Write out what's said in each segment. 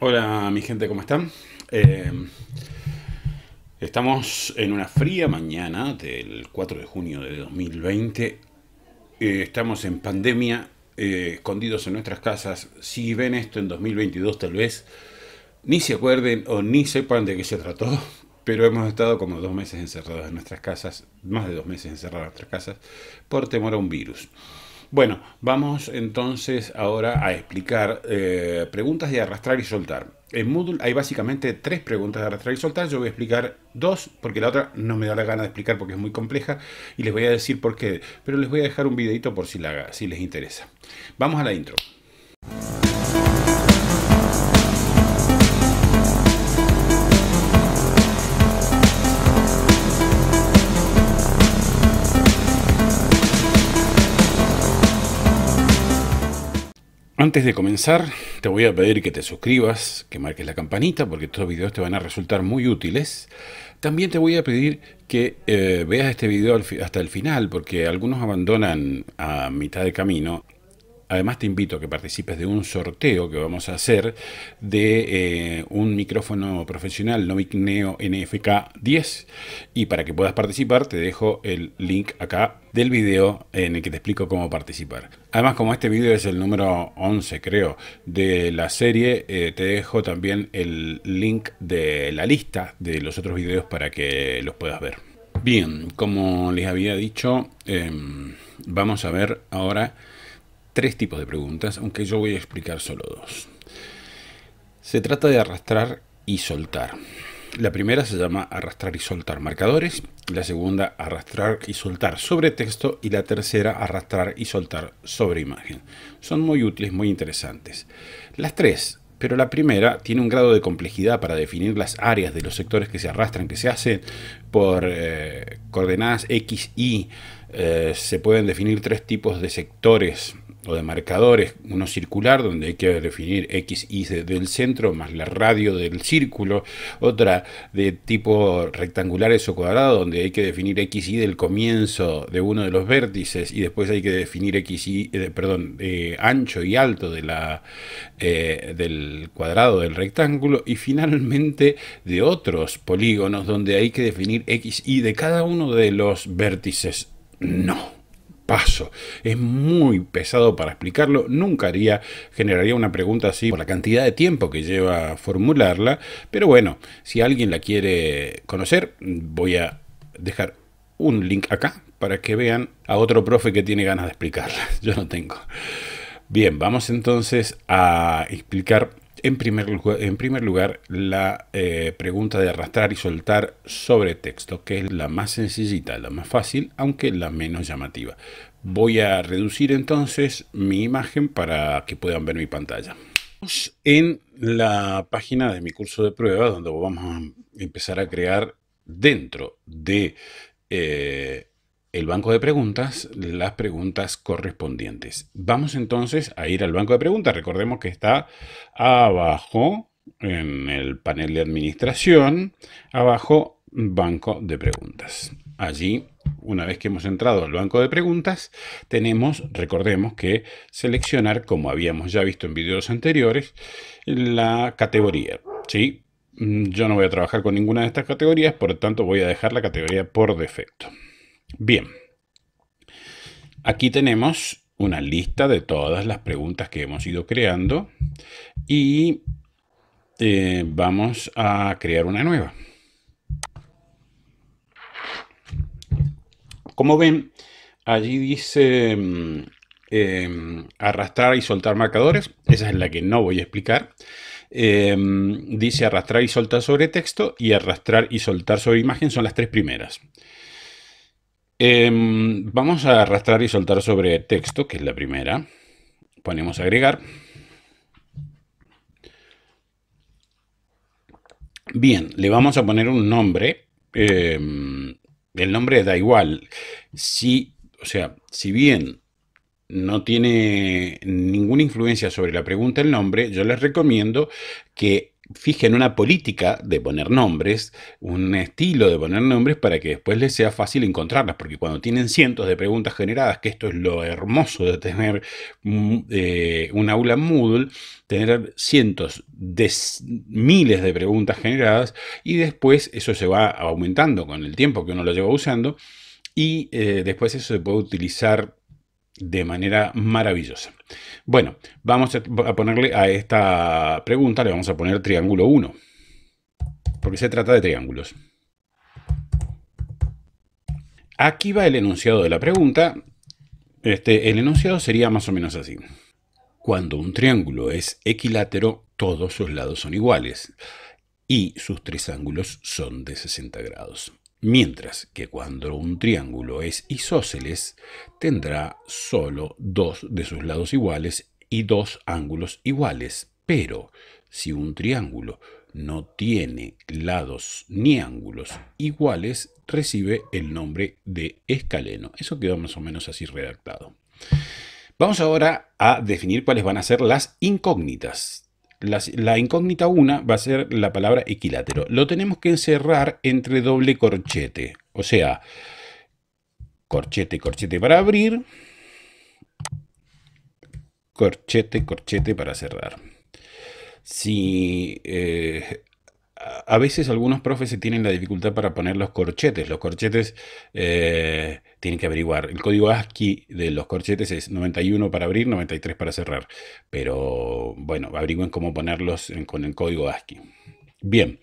Hola mi gente, ¿cómo están? Em, estamos en una fría mañana del 4 de junio de 2020. Eh, estamos en pandemia, eh, escondidos en nuestras casas. Si ven esto en 2022 tal vez, ni se acuerden o ni sepan de qué se trató, pero hemos estado como dos meses encerrados en nuestras casas, más de dos meses encerrados en nuestras casas, por temor a un virus. Bueno, vamos entonces ahora a explicar eh, preguntas de arrastrar y soltar. En Moodle hay básicamente tres preguntas de arrastrar y soltar. Yo voy a explicar dos porque la otra no me da la gana de explicar porque es muy compleja y les voy a decir por qué. Pero les voy a dejar un videito por si, si les interesa. Vamos a la intro. Antes de comenzar, te voy a pedir que te suscribas, que marques la campanita, porque estos videos te van a resultar muy útiles. También te voy a pedir que eh, veas este video hasta el final, porque algunos abandonan a mitad de camino Además te invito a que participes de un sorteo que vamos a hacer de eh, un micrófono profesional nomic Neo NFK 10 y para que puedas participar te dejo el link acá del video en el que te explico cómo participar. Además, como este video es el número 11, creo, de la serie, eh, te dejo también el link de la lista de los otros videos para que los puedas ver. Bien, como les había dicho, em, vamos a ver ahora tres tipos de preguntas, aunque yo voy a explicar solo dos. Se trata de arrastrar y soltar. La primera se llama arrastrar y soltar marcadores, la segunda arrastrar y soltar sobre texto y la tercera arrastrar y soltar sobre imagen. Son muy útiles, muy interesantes. Las tres, pero la primera tiene un grado de complejidad para definir las áreas de los sectores que se arrastran, que se hacen por eh, coordenadas X, Y. Eh, se pueden definir tres tipos de sectores o de marcadores, uno circular donde hay que definir X, Y del centro más la radio del círculo, otra de tipo rectangulares o cuadrado donde hay que definir X, Y del comienzo de uno de los vértices y después hay que definir X, Y, eh, perdón, eh, ancho y alto de la, eh, del cuadrado del rectángulo y finalmente de otros polígonos donde hay que definir X, Y de cada uno de los vértices. No paso. Es muy pesado para explicarlo. Nunca haría, generaría una pregunta así por la cantidad de tiempo que lleva formularla. Pero bueno, si alguien la quiere conocer, voy a dejar un link acá para que vean a otro profe que tiene ganas de explicarla. Yo no tengo. Bien, vamos entonces a explicar en primer, lugar, la eh, pregunta de arrastrar y soltar sobre texto, que es la más sencillita, la más fácil, aunque la menos llamativa. Voy a reducir entonces mi imagen para que puedan ver mi pantalla. En la página de mi curso de prueba, donde vamos a empezar a crear dentro de eh, el banco de preguntas las preguntas correspondientes. Vamos entonces a ir al banco de preguntas. Recordemos que está abajo en el panel de administración, abajo banco de preguntas. Allí, una vez que hemos entrado al banco de preguntas, tenemos, recordemos que seleccionar, como habíamos ya visto en videos anteriores, la categoría. ¿sí? Mm, yo no voy a trabajar con ninguna de estas categorías, por lo tanto voy a dejar la categoría por defecto. Bien, aquí tenemos una lista de todas las preguntas que hemos ido creando y eh, vamos a crear una nueva. Como ven, allí dice mm, em, arrastrar y soltar marcadores. Esa es la que no voy a explicar. Em, dice arrastrar y soltar sobre texto y arrastrar y soltar sobre imagen son las tres primeras. Em, vamos a arrastrar y soltar sobre texto, que es la primera. Ponemos agregar. Bien, le vamos a poner un nombre. Em, el nombre da igual. Si, o sea, si bien no tiene ninguna influencia sobre la pregunta el nombre, yo les recomiendo que fijen una política de poner nombres, un estilo de poner nombres para que después les sea fácil encontrarlas, porque cuando tienen cientos de preguntas generadas, que esto es lo hermoso de tener mm, eh, un aula Moodle, tener cientos de miles de preguntas generadas y después eso se va aumentando con el tiempo que uno lo lleva usando y eh, después eso se puede utilizar de manera maravillosa. Bueno, vamos a ponerle a esta pregunta, le vamos a poner triángulo 1, porque se trata de triángulos. Aquí va el enunciado de la pregunta. Este, el enunciado sería más o menos así. Cuando un triángulo es equilátero, todos sus lados son iguales y sus tres ángulos son de 60 grados mientras que cuando un triángulo es isósceles, tendrá solo dos de sus lados iguales y dos ángulos iguales. Pero si un triángulo no tiene lados ni ángulos iguales, recibe el nombre de escaleno. Eso quedó más o menos así redactado. Vamos ahora a definir cuáles van a ser las incógnitas la, incógnita 1 va a ser la palabra equilátero. Lo tenemos que encerrar entre doble corchete. O sea, corchete, corchete para abrir. Corchete, corchete para cerrar. Si eh, a veces algunos profes se tienen la dificultad para poner los corchetes. Los corchetes... Eh, tienen que averiguar. El código ASCII de los corchetes es 91 para abrir, 93 para cerrar. Pero bueno, averigüen cómo ponerlos con el código ASCII. Bien,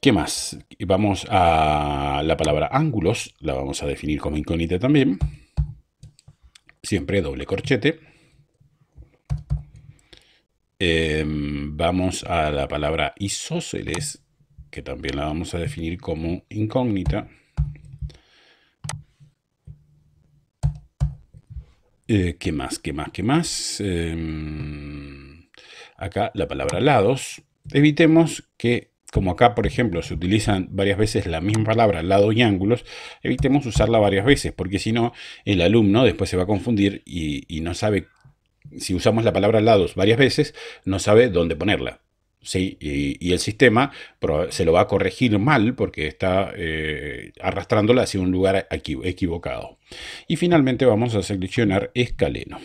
¿qué más? Vamos a la palabra ángulos, la vamos a definir como incógnita también. Siempre doble corchete. Em, vamos a la palabra isósceles, que también la vamos a definir como incógnita. Eh, ¿Qué más? ¿Qué más? ¿Qué más? Em, acá la palabra lados. Evitemos que, como acá, por ejemplo, se utilizan varias veces la misma palabra, lado y ángulos, evitemos usarla varias veces, porque si no, el alumno después se va a confundir y no sabe, si usamos la palabra lados varias veces, no sabe dónde ponerla. Y, el sistema se lo va a corregir mal porque está eh, arrastrándola hacia un lugar equivocado. Y finalmente vamos a seleccionar escaleno.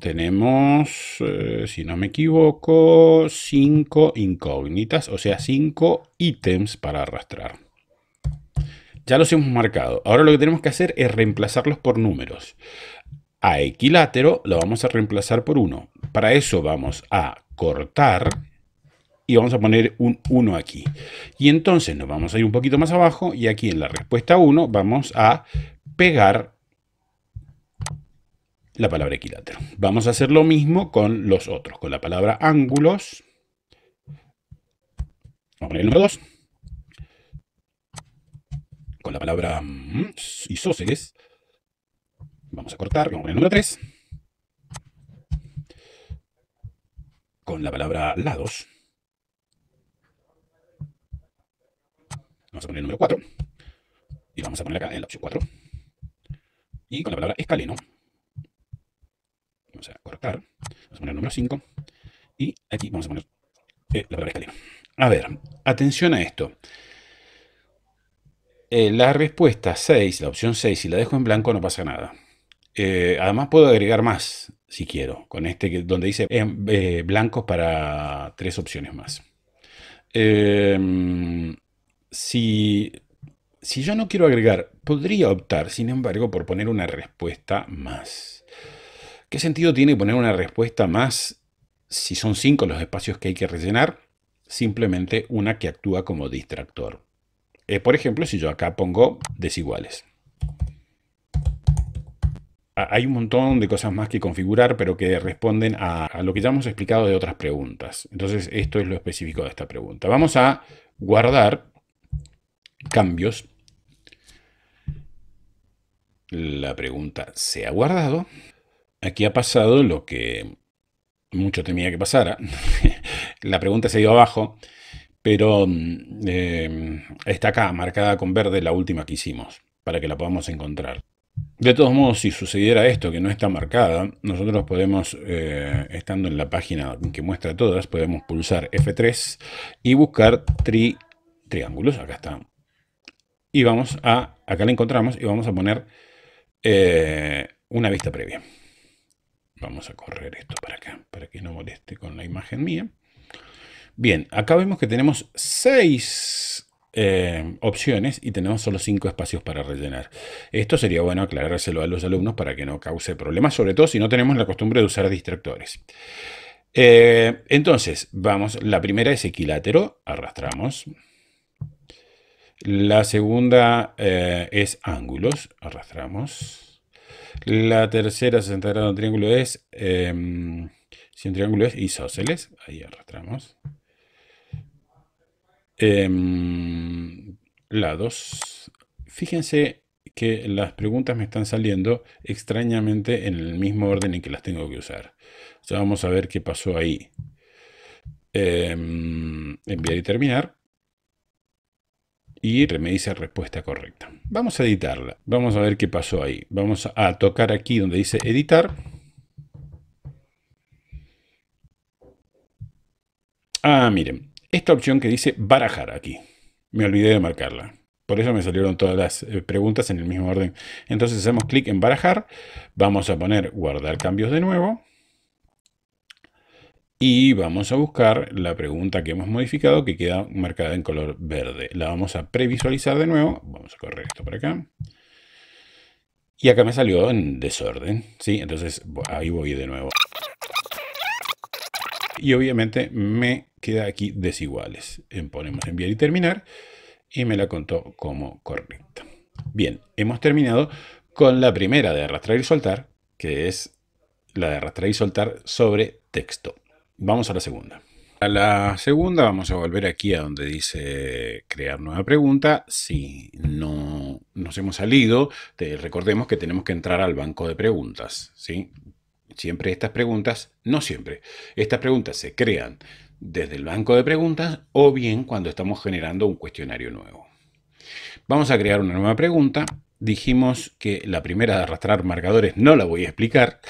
Tenemos, eh, si no me equivoco, 5 incógnitas, o sea, 5 ítems para arrastrar. Ya los hemos marcado. Ahora lo que tenemos que hacer es reemplazarlos por números. A equilátero lo vamos a reemplazar por 1. Para eso vamos a cortar y vamos a poner un 1 aquí. Y entonces nos vamos a ir un poquito más abajo y aquí en la respuesta 1 vamos a pegar la palabra equilátero. Vamos a hacer lo mismo con los otros, con la palabra ángulos. Vamos a poner el número 2. Con la palabra mm, isósceles. Vamos a cortar, vamos a poner el número 3. con la palabra lados. Vamos a poner el número 4. Y vamos a poner acá en la opción 4. Y con la palabra escaleno. Vamos a cortar. Vamos a poner el número 5. Y aquí vamos a poner eh, la palabra escaleno. A ver, atención a esto. Eh, la respuesta 6, la opción 6, si la dejo en blanco no pasa nada. Eh, además puedo agregar más si quiero, con este que, donde dice eh, blancos para tres opciones más. Em, si, si yo no quiero agregar, podría optar, sin embargo, por poner una respuesta más. ¿Qué sentido tiene poner una respuesta más si son cinco los espacios que hay que rellenar? Simplemente una que actúa como distractor. Eh, por ejemplo, si yo acá pongo desiguales. Hay un montón de cosas más que configurar, pero que responden a, lo que ya hemos explicado de otras preguntas. Entonces, esto es lo específico de esta pregunta. Vamos a guardar cambios. La pregunta se ha guardado. Aquí ha pasado lo que mucho temía que pasara. la pregunta se ido abajo, pero mm, eh, está acá marcada con verde la última que hicimos para que la podamos encontrar. De todos modos, si sucediera esto que no está marcada, nosotros podemos, eh, estando en la página que muestra todas, podemos pulsar F3 y buscar triángulos. Acá está. Y vamos a, acá la encontramos y vamos a poner eh, una vista previa. Vamos a correr esto para acá, para que no moleste con la imagen mía. Bien, acá vemos que tenemos seis eh, opciones y tenemos solo cinco espacios para rellenar. Esto sería bueno aclarárselo a los alumnos para que no cause problemas, sobre todo si no tenemos la costumbre de usar distractores. Eh, entonces, vamos, la primera es equilátero, arrastramos. La segunda eh, es ángulos, arrastramos. La tercera, 60 grados de triángulo es, si un triángulo es isósceles, ahí arrastramos. Em, lados. Fíjense que las preguntas me están saliendo extrañamente en el mismo orden en que las tengo que usar. vamos a ver qué pasó ahí. Em, enviar y terminar. Y me dice respuesta correcta. Vamos a editarla. Vamos a ver qué pasó ahí. Vamos a tocar aquí donde dice editar. Ah, miren esta opción que dice barajar aquí. Me olvidé de marcarla. Por eso me salieron todas las eh, preguntas en el mismo orden. Entonces hacemos clic en barajar. Vamos a poner guardar cambios de nuevo. Y vamos a buscar la pregunta que hemos modificado que queda marcada en color verde. La vamos a previsualizar de nuevo. Vamos a correr esto por acá. Y acá me salió en desorden. ¿sí? Entonces ahí voy de nuevo. Y obviamente me queda aquí desiguales. Ponemos enviar y terminar y me la contó como correcta. Bien, hemos terminado con la primera de arrastrar y soltar, que es la de arrastrar y soltar sobre texto. Vamos a la segunda. A la segunda vamos a volver aquí a donde dice crear nueva pregunta. Si no nos hemos salido, recordemos que tenemos que entrar al banco de preguntas. Siempre estas preguntas, no siempre, estas preguntas se crean desde el banco de preguntas o bien cuando estamos generando un cuestionario nuevo. Vamos a crear una nueva pregunta. Dijimos que la primera de arrastrar marcadores no la voy a explicar.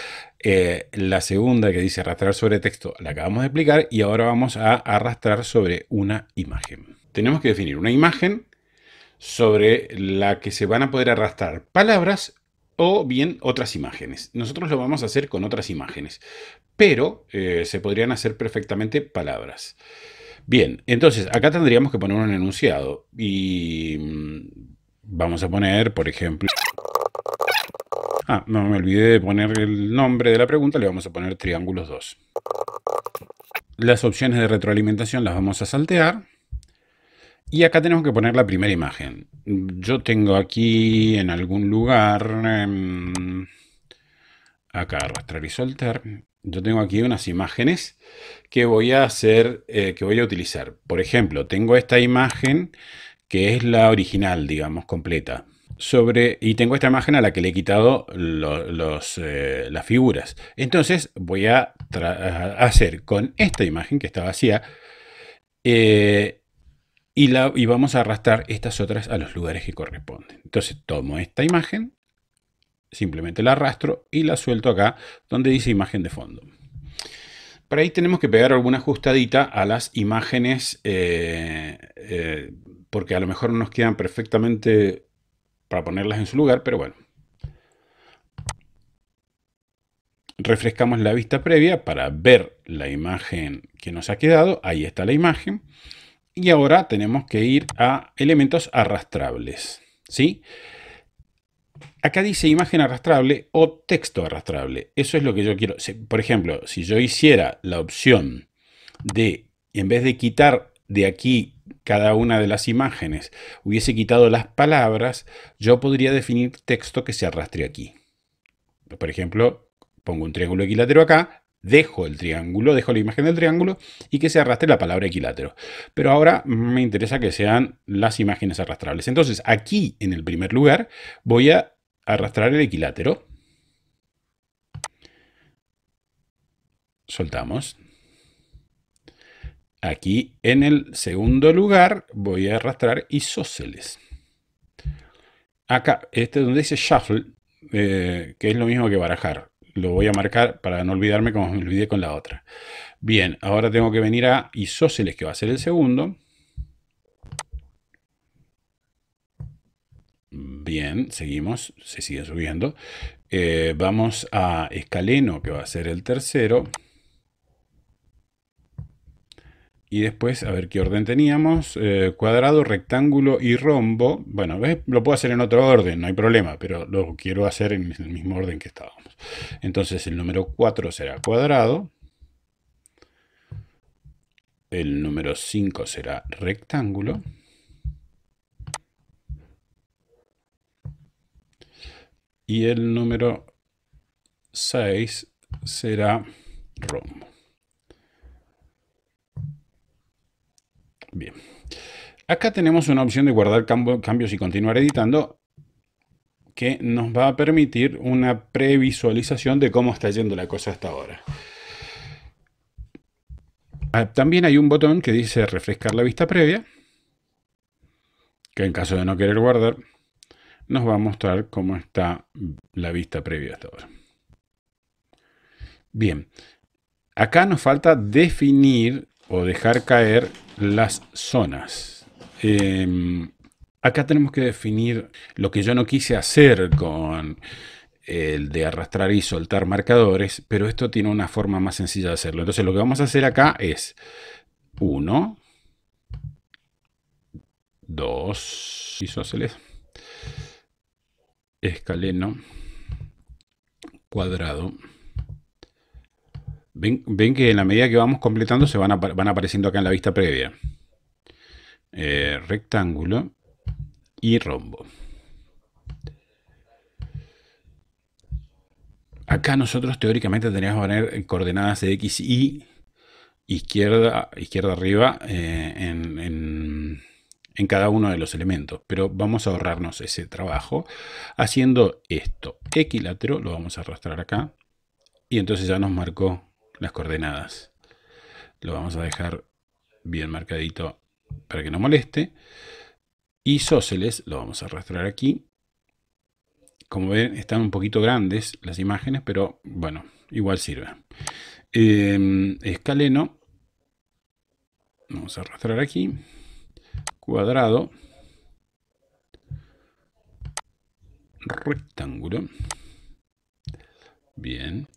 Eh, la segunda que dice arrastrar sobre texto la acabamos de explicar y ahora vamos a arrastrar sobre una imagen. Tenemos que definir una imagen sobre la que se van a poder arrastrar palabras o bien otras imágenes. Nosotros lo vamos a hacer con otras imágenes, pero eh, se podrían hacer perfectamente palabras. Bien, entonces acá tendríamos que poner un enunciado y mm, vamos a poner, por ejemplo... Ah, no me olvidé de poner el nombre de la pregunta, le vamos a poner triángulos 2. Las opciones de retroalimentación las vamos a saltear y acá tenemos que poner la primera imagen. Yo tengo aquí en algún lugar, em, acá arrastrar y soltar, yo tengo aquí unas imágenes que voy a hacer, eh, que voy a utilizar. Por ejemplo, tengo esta imagen que es la original, digamos, completa. Sobre, y tengo esta imagen a la que le he quitado los, eh, las figuras. Entonces voy a hacer con esta imagen que está vacía, eh, y, vamos a arrastrar estas otras a los lugares que corresponden. Entonces tomo esta imagen, simplemente la arrastro y la suelto acá donde dice imagen de fondo. Para ahí tenemos que pegar alguna ajustadita a las imágenes eh, eh, porque a lo mejor no nos quedan perfectamente para ponerlas en su lugar, pero bueno. Refrescamos la vista previa para ver la imagen que nos ha quedado. Ahí está la imagen. Y ahora tenemos que ir a elementos arrastrables. ¿sí? Acá dice imagen arrastrable o texto arrastrable. Eso es lo que yo quiero. Por ejemplo, si yo hiciera la opción de, en vez de quitar de aquí cada una de las imágenes, hubiese quitado las palabras, yo podría definir texto que se arrastre aquí. Por ejemplo, pongo un triángulo equilátero acá, dejo el triángulo, dejo la imagen del triángulo y que se arrastre la palabra equilátero. Pero ahora me interesa que sean las imágenes arrastrables. Entonces aquí en el primer lugar voy a arrastrar el equilátero. Soltamos. Aquí en el segundo lugar voy a arrastrar isósceles. Acá, este donde dice shuffle, eh, que es lo mismo que barajar lo voy a marcar para no olvidarme como me olvidé con la otra. Bien, ahora tengo que venir a Isóceles, que va a ser el segundo. Bien, seguimos, se sigue subiendo. Eh, vamos a escaleno, que va a ser el tercero. Y después, a ver qué orden teníamos. Eh, cuadrado, rectángulo y rombo. Bueno, lo puedo hacer en otro orden, no hay problema, pero lo quiero hacer en el mismo orden que estábamos. Entonces el número 4 será cuadrado. El número 5 será rectángulo. Y el número 6 será rombo. Bien. Acá tenemos una opción de guardar cambios y continuar editando que nos va a permitir una previsualización de cómo está yendo la cosa hasta ahora. Ah, también hay un botón que dice refrescar la vista previa, que en caso de no querer guardar, nos va a mostrar cómo está la vista previa hasta ahora. Bien, acá nos falta definir o dejar caer las zonas. Em, acá tenemos que definir lo que yo no quise hacer con el de arrastrar y soltar marcadores, pero esto tiene una forma más sencilla de hacerlo. Entonces lo que vamos a hacer acá es 1, 2 isósceles, escaleno, cuadrado, Ven, que en la medida que vamos completando se van, apareciendo acá en la vista previa. Eh, rectángulo y rombo. Acá nosotros teóricamente tendríamos que poner coordenadas de X, Y, izquierda, izquierda arriba eh, en cada uno de los elementos. Pero vamos a ahorrarnos ese trabajo haciendo esto. Equilátero lo vamos a arrastrar acá. Y entonces ya nos marcó las coordenadas. Lo vamos a dejar bien marcadito para que no moleste. sóceles lo vamos a arrastrar aquí. Como ven, están un poquito grandes las imágenes, pero bueno, igual sirve. Em, escaleno. Vamos a arrastrar aquí. Cuadrado. Rectángulo. Bien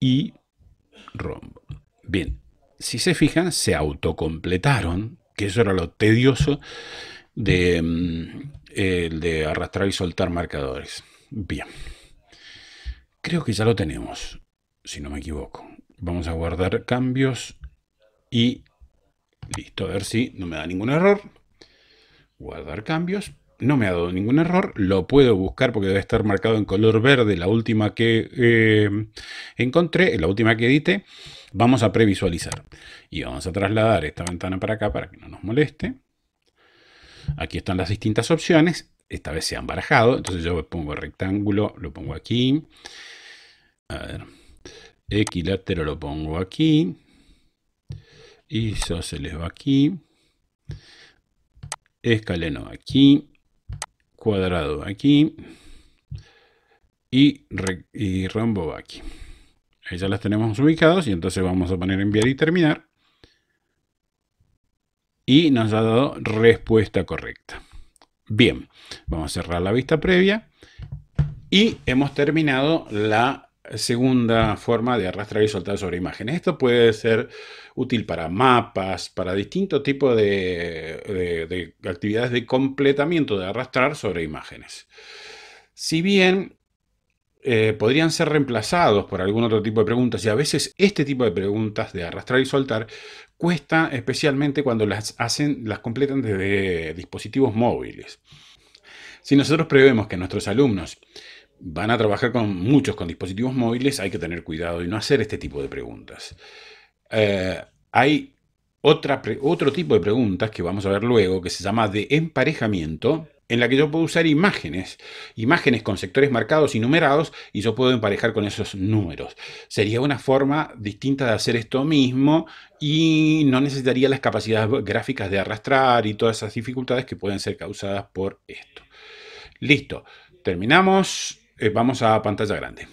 y rombo. Bien, si se fijan, se autocompletaron, que eso era lo tedioso de, mm, de arrastrar y soltar marcadores. Bien, creo que ya lo tenemos, si no me equivoco. Vamos a guardar cambios y listo, a ver si no me da ningún error. Guardar cambios, no me ha dado ningún error, lo puedo buscar porque debe estar marcado en color verde la última que eh, encontré, la última que edité. Vamos a previsualizar y vamos a trasladar esta ventana para acá para que no nos moleste. Aquí están las distintas opciones, esta vez se han barajado, entonces yo pongo rectángulo, lo pongo aquí. A ver, equilátero lo pongo aquí. Y eso se le va aquí. Escaleno aquí cuadrado aquí y, y rombo aquí. Ahí ya las tenemos ubicados y entonces vamos a poner enviar y terminar. Y nos ha dado respuesta correcta. Bien, vamos a cerrar la vista previa y hemos terminado la segunda forma de arrastrar y soltar sobre imágenes. Esto puede ser útil para mapas, para distintos tipos de, actividades de completamiento de arrastrar sobre imágenes. Si bien eh, podrían ser reemplazados por algún otro tipo de preguntas y a veces este tipo de preguntas de arrastrar y soltar cuesta especialmente cuando las hacen, las completan desde dispositivos móviles. Si nosotros prevemos que nuestros alumnos van a trabajar con muchos, con dispositivos móviles, hay que tener cuidado y no hacer este tipo de preguntas. Eh, hay otro tipo de preguntas que vamos a ver luego, que se llama de emparejamiento, en la que yo puedo usar imágenes, imágenes con sectores marcados y numerados, y yo puedo emparejar con esos números. Sería una forma distinta de hacer esto mismo y no necesitaría las capacidades gráficas de arrastrar y todas esas dificultades que pueden ser causadas por esto. Listo, terminamos. Eh, vamos a pantalla grande.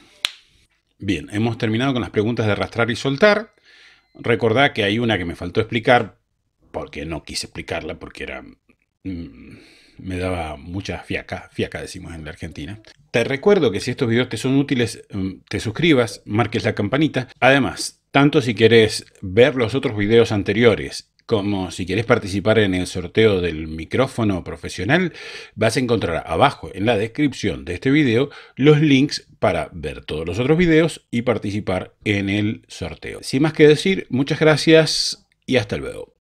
Bien, hemos terminado con las preguntas de arrastrar y soltar. Recordad que hay una que me faltó explicar, porque no quise explicarla, porque era... Mm, me daba mucha fiaca, fiaca decimos en la Argentina. Te recuerdo que si estos videos te son útiles, mm, te suscribas, marques la campanita. Además, tanto si quieres ver los otros videos anteriores como si quieres participar en el sorteo del micrófono profesional, vas a encontrar abajo en la descripción de este video los links para ver todos los otros videos y participar en el sorteo. Sin más que decir, muchas gracias y hasta luego.